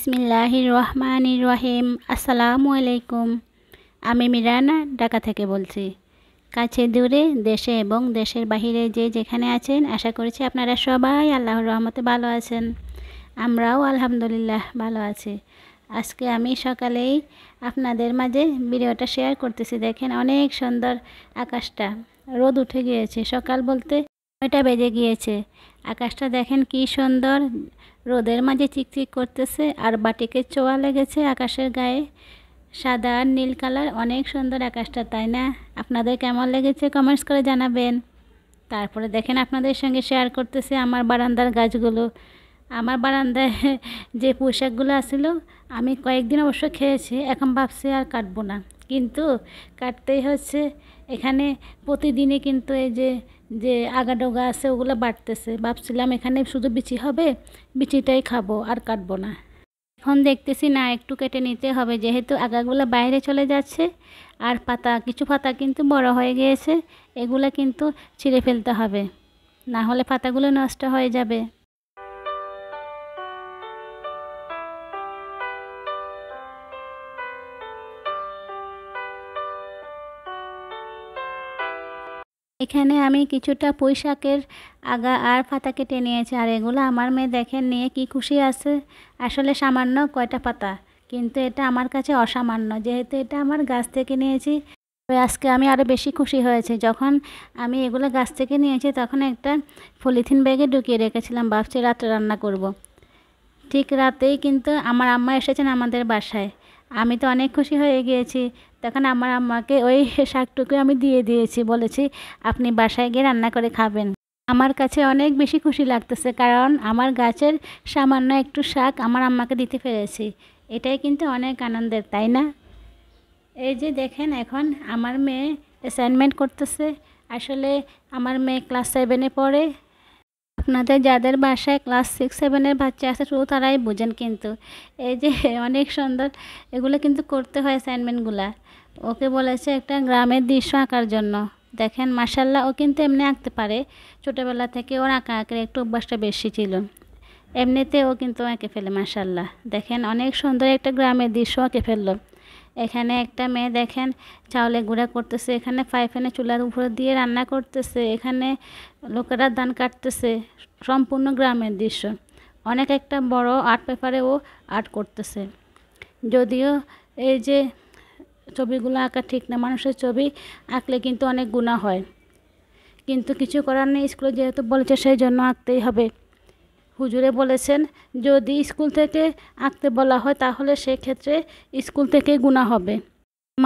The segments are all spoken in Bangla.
বিসমিল্লাহির রহমানির রহিম আসসালামু আলাইকুম আমি মিরানা ঢাকা থেকে বলছি কাছে দূরে দেশে এবং দেশের বাহিরে যে যেখানে আছেন আশা করেছি আপনারা সবাই আল্লাহর রহমতে ভালো আছেন আমরাও আলহামদুলিল্লাহ ভালো আছি আজকে আমি সকালেই আপনাদের মাঝে ভিডিওটা শেয়ার করতেছি দেখেন অনেক সুন্দর আকাশটা রোদ উঠে গিয়েছে সকাল বলতে নয়টা বেজে গিয়েছে আকাশটা দেখেন কি সুন্দর রোদের মাঝে চিকচিক করতেছে আর বাটিকের চোয়া লেগেছে আকাশের গায়ে সাদা আর নীল কালার অনেক সুন্দর আকাশটা তাই না আপনাদের কেমন লেগেছে কমেন্টস করে জানাবেন তারপরে দেখেন আপনাদের সঙ্গে শেয়ার করতেছে আমার বারান্দার গাছগুলো আমার বারান্দায় যে পোশাকগুলো আছিল আমি কয়েকদিন অবশ্য খেয়েছি এখন ভাবছি আর কাটবো না কিন্তু কাটতেই হচ্ছে এখানে প্রতিদিনই কিন্তু এই যে যে আগাডোগা আছে ওগুলো বাড়তেছে ভাবছিলাম এখানে শুধু বিচি হবে বিচিটাই খাবো আর কাটবো না এখন দেখতেছি না একটু কেটে নিতে হবে যেহেতু আগাগুলো বাইরে চলে যাচ্ছে আর পাতা কিছু পাতা কিন্তু বড় হয়ে গিয়েছে এগুলো কিন্তু ছিঁড়ে ফেলতে হবে না হলে পাতাগুলো নষ্ট হয়ে যাবে এখানে আমি কিছুটা পুঁই আগা আর পাতা কেটে নিয়েছি আর এগুলো আমার মেয়ে দেখেন নিয়ে কি খুশি আছে আসলে সামান্য কয়টা পাতা কিন্তু এটা আমার কাছে অসামান্য যেহেতু এটা আমার গাছ থেকে নিয়েছি আজকে আমি আরও বেশি খুশি হয়েছে যখন আমি এগুলো গাছ থেকে নিয়েছি তখন একটা পলিথিন ব্যাগে ঢুকিয়ে রেখেছিলাম ভাবছি রাত্রে রান্না করব। ঠিক রাতেই কিন্তু আমার আম্মা এসেছেন আমাদের বাসায় আমি তো অনেক খুশি হয়ে গিয়েছি তখন আমার আম্মাকে ওই শাকটুকু আমি দিয়ে দিয়েছি বলেছি আপনি বাসায় গিয়ে রান্না করে খাবেন আমার কাছে অনেক বেশি খুশি লাগতেছে কারণ আমার গাছের সামান্য একটু শাক আমার আম্মাকে দিতে পেরেছি এটাই কিন্তু অনেক আনন্দের তাই না এই যে দেখেন এখন আমার মেয়ে অ্যাসাইনমেন্ট করতেছে আসলে আমার মেয়ে ক্লাস সেভেনে পড়ে আপনাদের যাদের বাসায় ক্লাস সিক্স সেভেনের বাচ্চা আছে শুধু তারাই বোঝেন কিন্তু এই যে অনেক সুন্দর এগুলো কিন্তু করতে হয় অ্যাসাইনমেন্টগুলা ওকে বলেছে একটা গ্রামের দৃশ্য আঁকার জন্য দেখেন মার্শাল্লাহ ও কিন্তু এমনি আঁকতে পারে ছোটোবেলা থেকে ওর আঁকা আঁকের একটু অভ্যাসটা বেশি ছিল এমনিতে ও কিন্তু আঁকে ফেলে মার্শাল্লাহ দেখেন অনেক সুন্দর একটা গ্রামের দৃশ্য আঁকে ফেললো এখানে একটা মেয়ে দেখেন চাউলে গুঁড়া করতেছে এখানে ফাইফেনে চুলার উপরে দিয়ে রান্না করতেছে এখানে লোকেরা ধান কাটতেছে সম্পূর্ণ গ্রামের দৃশ্য অনেক একটা বড় আর্ট পেপারে ও আর্ট করতেছে যদিও এই যে ছবিগুলো আঁকা ঠিক না মানুষের ছবি আঁকলে কিন্তু অনেক গুণা হয় কিন্তু কিছু করার নেই স্কুলে যেহেতু বলেছে সেই জন্য আঁকতেই হবে হুজুরে বলেছেন যদি স্কুল থেকে আঁকতে বলা হয় তাহলে সেক্ষেত্রে স্কুল থেকে গুণা হবে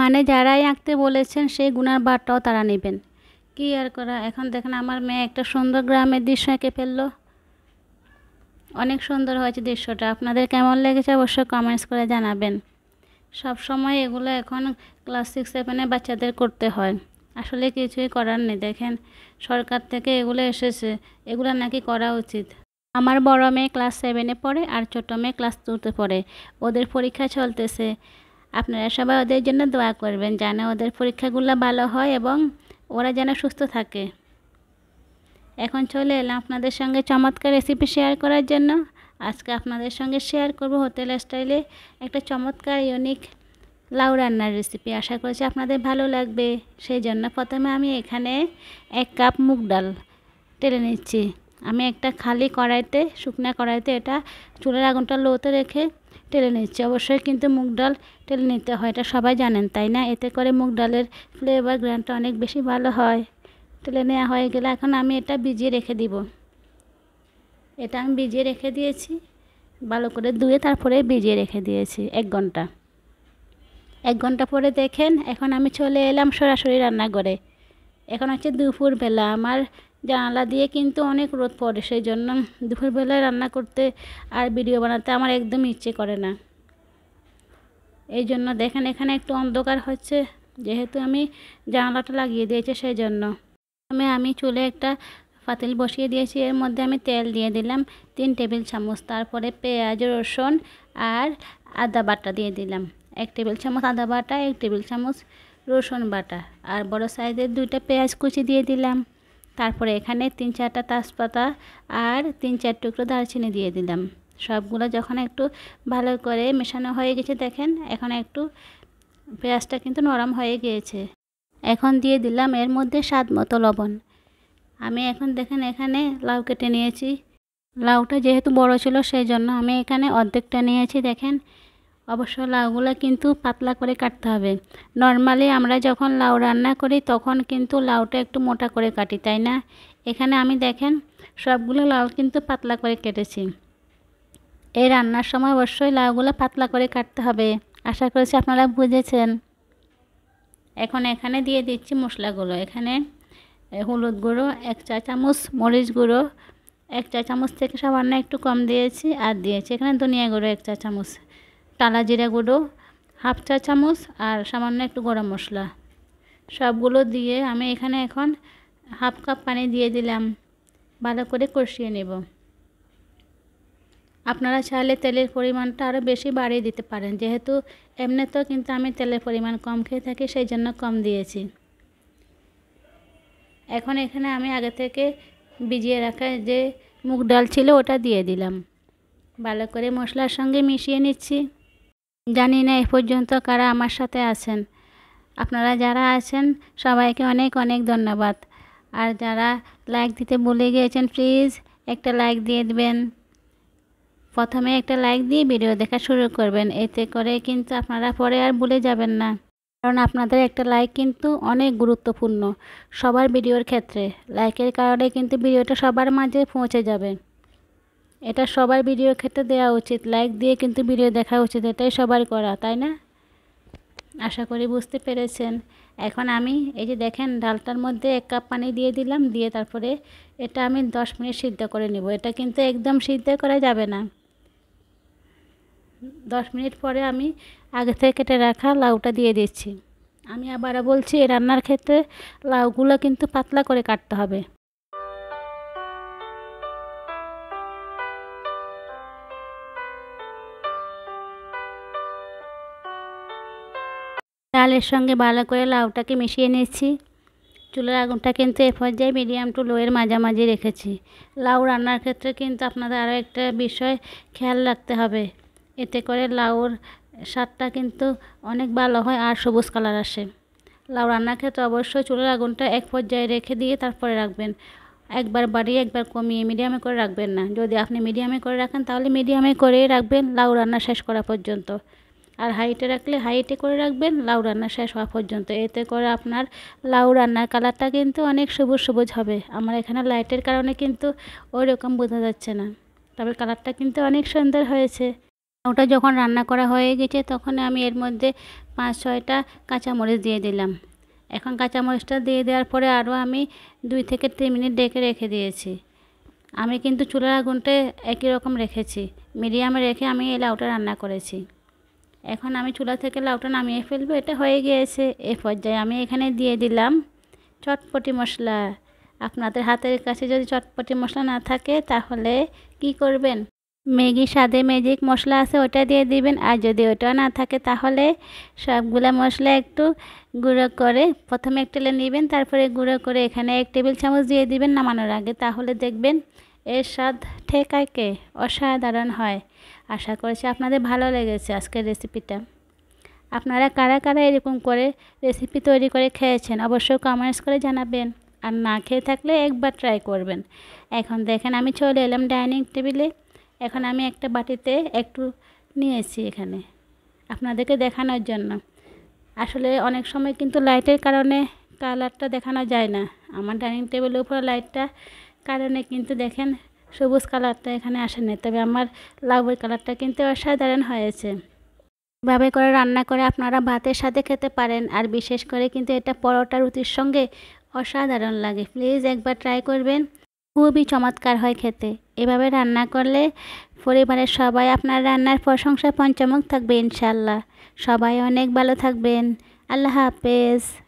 মানে যারাই আঁকতে বলেছেন সেই গুণার বারটাও তারা নেবেন কি আর করা এখন দেখেন আমার মেয়ে একটা সুন্দর গ্রামের দৃশ্য এঁকে ফেললো অনেক সুন্দর হয়েছে দৃশ্যটা আপনাদের কেমন লেগেছে অবশ্যই কমেন্টস করে জানাবেন সব সময় এগুলো এখন ক্লাস সিক্স সেভেনে বাচ্চাদের করতে হয় আসলে কিছুই করার নেই দেখেন সরকার থেকে এগুলো এসেছে এগুলো নাকি করা উচিত আমার বড় মেয়ে ক্লাস সেভেনে পড়ে আর ছোটো মেয়ে ক্লাস টুতে পড়ে ওদের পরীক্ষা চলতেছে আপনারা সবাই ওদের জন্য দোয়া করবেন যেন ওদের পরীক্ষাগুলো ভালো হয় এবং ওরা যেন সুস্থ থাকে এখন চলে এলাম আপনাদের সঙ্গে চমৎকার রেসিপি শেয়ার করার জন্য আজকে আপনাদের সঙ্গে শেয়ার করব হোটেল স্টাইলে একটা চমৎকার ইউনিক লাউ রান্নার রেসিপি আশা করছি আপনাদের ভালো লাগবে সেই জন্য প্রথমে আমি এখানে এক কাপ মুগ ডাল টেলে নিচ্ছি আমি একটা খালি কড়াইতে শুকনো কড়াইতে এটা চুলের আগুনটা লোতে রেখে টেলে নিচ্ছি অবশ্যই কিন্তু মুগ ডাল টেলে নিতে হয় এটা সবাই জানেন তাই না এতে করে মুগ ডালের ফ্লেভার গ্র্যান্ডটা অনেক বেশি ভালো হয় টেলে নেওয়া হয়ে গেলে এখন আমি এটা ভিজিয়ে রেখে দিব এটা আমি ভিজিয়ে রেখে দিয়েছি ভালো করে ধুয়ে তারপরে ভিজিয়ে রেখে দিয়েছি এক ঘন্টা এক ঘন্টা পরে দেখেন এখন আমি চলে এলাম সরাসরি রান্নাঘরে এখন হচ্ছে দুপুরবেলা আমার জানালা দিয়ে কিন্তু অনেক রোদ পড়ে সেই জন্য দুপুরবেলায় রান্না করতে আর ভিডিও বানাতে আমার একদম ইচ্ছে করে না এই জন্য দেখেন এখানে একটু অন্ধকার হচ্ছে যেহেতু আমি জানালাটা লাগিয়ে দিয়েছি সেই জন্য প্রথমে আমি চুলে একটা পাতিল বসিয়ে দিয়েছি এর মধ্যে আমি তেল দিয়ে দিলাম তিন টেবিল চামচ তারপরে পেঁয়াজ রসুন আর আদা বাটা দিয়ে দিলাম এক টেবিল চামচ আদা বাটা এক টেবিল চামচ রসুন বাটা আর বড় সাইজের দুইটা পেঁয়াজ কুচি দিয়ে দিলাম তারপরে এখানে তিন চারটা তাজপাতা আর তিন চার টুকরো দারচিনি দিয়ে দিলাম সবগুলো যখন একটু ভালো করে মেশানো হয়ে গেছে দেখেন এখন একটু পেঁয়াজটা কিন্তু নরম হয়ে গিয়েছে এখন দিয়ে দিলাম এর মধ্যে স্বাদ মতো লবণ আমি এখন দেখেন এখানে লাউ কেটে নিয়েছি লাউটা যেহেতু বড় ছিল সেই জন্য আমি এখানে অর্ধেকটা নিয়েছি দেখেন অবশ্য লাউগুলো কিন্তু পাতলা করে কাটতে হবে নর্মালি আমরা যখন লাউ রান্না করি তখন কিন্তু লাউটা একটু মোটা করে কাটি তাই না এখানে আমি দেখেন সবগুলো লাউ কিন্তু পাতলা করে কেটেছি এই রান্নার সময় অবশ্যই লাউগুলো পাতলা করে কাটতে হবে আশা করেছি আপনারা বুঝেছেন এখন এখানে দিয়ে দিচ্ছি মশলাগুলো এখানে হলুদ গুঁড়ো এক চা চামচ মরিচ গুঁড়ো এক চা চামচ থেকে সামান্য একটু কম দিয়েছি আর দিয়েছি এখানে ধনিয়া গুঁড়ো এক চা চামচ টালা জিরা গুঁড়ো হাফ চা চামচ আর সামান্য একটু গরম মশলা সবগুলো দিয়ে আমি এখানে এখন হাফ কাপ পানি দিয়ে দিলাম ভালো করে কষিয়ে নেব আপনারা চাইলে তেলের পরিমাণটা আরও বেশি বাড়িয়ে দিতে পারেন যেহেতু এমনিতেও কিন্তু আমি তেলের পরিমাণ কম খেয়ে থাকি সেই জন্য কম দিয়েছি এখন এখানে আমি আগে থেকে ভিজিয়ে রাখা যে মুগ ডাল ছিল ওটা দিয়ে দিলাম ভালো করে মশলার সঙ্গে মিশিয়ে নিচ্ছি জানি না এ পর্যন্ত কারা আমার সাথে আছেন আপনারা যারা আছেন সবাইকে অনেক অনেক ধন্যবাদ আর যারা লাইক দিতে ভুলে গিয়েছেন প্লিজ একটা লাইক দিয়ে দেবেন প্রথমে একটা লাইক দিয়ে ভিডিও দেখা শুরু করবেন এতে করে কিন্তু আপনারা পরে আর ভুলে যাবেন না কারণ আপনাদের একটা লাইক কিন্তু অনেক গুরুত্বপূর্ণ সবার ভিডিওর ক্ষেত্রে লাইকের কারণে কিন্তু ভিডিওটা সবার মাঝে পৌঁছে যাবে এটা সবার ভিডিও ক্ষেত্রে দেওয়া উচিত লাইক দিয়ে কিন্তু ভিডিও দেখা উচিত এটাই সবার করা তাই না আশা করি বুঝতে পেরেছেন এখন আমি এই যে দেখেন ডালটার মধ্যে এক কাপ পানি দিয়ে দিলাম দিয়ে তারপরে এটা আমি দশ মিনিট সিদ্ধ করে নেব এটা কিন্তু একদম সিদ্ধ করা যাবে না দশ মিনিট পরে আমি আগে থেকে কেটে রাখা লাউটা দিয়ে দিচ্ছি আমি আবারও বলছি রান্নার ক্ষেত্রে লাউগুলো কিন্তু পাতলা করে কাটতে হবে চালের সঙ্গে ভালো করে লাউটাকে মিশিয়ে নিয়েছি চুলার আগুনটা কিন্তু এ পর্যায়ে মিডিয়াম টু লোয়ের মাঝামাঝি রেখেছি লাউ রান্নার ক্ষেত্রে কিন্তু আপনাদের আরও একটা বিষয় খেয়াল রাখতে হবে এতে করে লাউর স্বাদটা কিন্তু অনেক ভালো হয় আর সবুজ কালার আসে লাউ রান্নার ক্ষেত্রে অবশ্যই চুলার আগুনটা এক পর্যায়ে রেখে দিয়ে তারপরে রাখবেন একবার বাড়িয়ে একবার কমিয়ে মিডিয়ামে করে রাখবেন না যদি আপনি মিডিয়ামে করে রাখেন তাহলে মিডিয়ামে করে রাখবেন লাউ রান্না শেষ করা পর্যন্ত আর হাইটে রাখলে হাইটে করে রাখবেন লাউ রান্না শেষ হওয়া পর্যন্ত এতে করে আপনার লাউ রান্নার কালারটা কিন্তু অনেক সবুজ সবুজ হবে আমার এখানে লাইটের কারণে কিন্তু ওই রকম বোঝা যাচ্ছে না তবে কালারটা কিন্তু অনেক সুন্দর হয়েছে ওটা যখন রান্না করা হয়ে গেছে তখন আমি এর মধ্যে পাঁচ ছয়টা কাঁচামরিচ দিয়ে দিলাম এখন কাঁচামরিচটা দিয়ে দেওয়ার পরে আরও আমি দুই থেকে তিন মিনিট ডেকে রেখে দিয়েছি আমি কিন্তু চুলার আগুনটা একই রকম রেখেছি মিডিয়ামে রেখে আমি এই লাউটা রান্না করেছি এখন আমি চুলা থেকে লাউটা নামিয়ে ফেলবো এটা হয়ে গিয়েছে এ পর্যায়ে আমি এখানে দিয়ে দিলাম চটপটি মশলা আপনাদের হাতের কাছে যদি চটপটি মশলা না থাকে তাহলে কি করবেন ম্যাগি স্বাদে ম্যাজিক মশলা আছে ওটা দিয়ে দিবেন আর যদি ওটা না থাকে তাহলে সবগুলা মশলা একটু গুঁড়ো করে প্রথমে এক টেলে নেবেন তারপরে গুঁড়ো করে এখানে এক টেবিল চামচ দিয়ে দিবেন নামানোর আগে তাহলে দেখবেন এর স্বাদ ঠেকাইকে অসাধারণ হয় আশা করছি আপনাদের ভালো লেগেছে আজকের রেসিপিটা আপনারা কারা কারা এরকম করে রেসিপি তৈরি করে খেয়েছেন অবশ্যই কমেন্টস করে জানাবেন আর না খেয়ে থাকলে একবার ট্রাই করবেন এখন দেখেন আমি চলে এলাম ডাইনিং টেবিলে এখন আমি একটা বাটিতে একটু নিয়েছি এখানে আপনাদেরকে দেখানোর জন্য আসলে অনেক সময় কিন্তু লাইটের কারণে কালারটা দেখানো যায় না আমার ডাইনিং টেবিলের উপর লাইটটা কারণে কিন্তু দেখেন সবুজ কালারটা এখানে আসেনি তবে আমার লাউয়ের কালারটা কিন্তু অসাধারণ হয়েছে ভাবে করে রান্না করে আপনারা ভাতের সাথে খেতে পারেন আর বিশেষ করে কিন্তু এটা পরোটা রুটির সঙ্গে অসাধারণ লাগে প্লিজ একবার ট্রাই করবেন খুবই চমৎকার হয় খেতে এভাবে রান্না করলে পরিবারের সবাই আপনার রান্নার প্রশংসা পঞ্চমুখ থাকবে ইনশাল্লাহ সবাই অনেক ভালো থাকবেন আল্লাহ হাফেজ